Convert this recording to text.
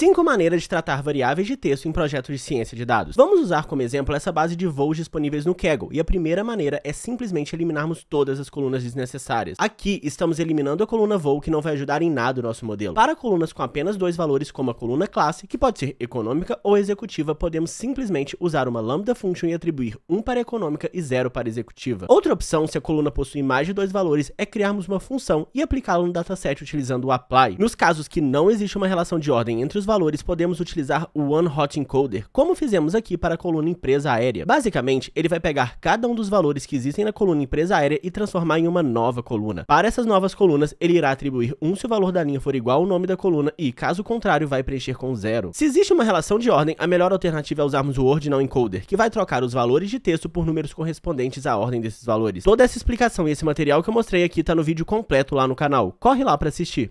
Cinco maneiras de tratar variáveis de texto em projetos de ciência de dados. Vamos usar como exemplo essa base de voos disponíveis no Kaggle, e a primeira maneira é simplesmente eliminarmos todas as colunas desnecessárias. Aqui, estamos eliminando a coluna voo, que não vai ajudar em nada o nosso modelo. Para colunas com apenas dois valores, como a coluna classe, que pode ser econômica ou executiva, podemos simplesmente usar uma lambda function e atribuir um para econômica e zero para executiva. Outra opção, se a coluna possui mais de dois valores, é criarmos uma função e aplicá-la no dataset utilizando o apply. Nos casos que não existe uma relação de ordem entre os valores, podemos utilizar o One Hot Encoder, como fizemos aqui para a coluna empresa aérea. Basicamente, ele vai pegar cada um dos valores que existem na coluna empresa aérea e transformar em uma nova coluna. Para essas novas colunas, ele irá atribuir 1 um se o valor da linha for igual ao nome da coluna e, caso contrário, vai preencher com zero. Se existe uma relação de ordem, a melhor alternativa é usarmos o Ordinal Encoder, que vai trocar os valores de texto por números correspondentes à ordem desses valores. Toda essa explicação e esse material que eu mostrei aqui está no vídeo completo lá no canal. Corre lá para assistir.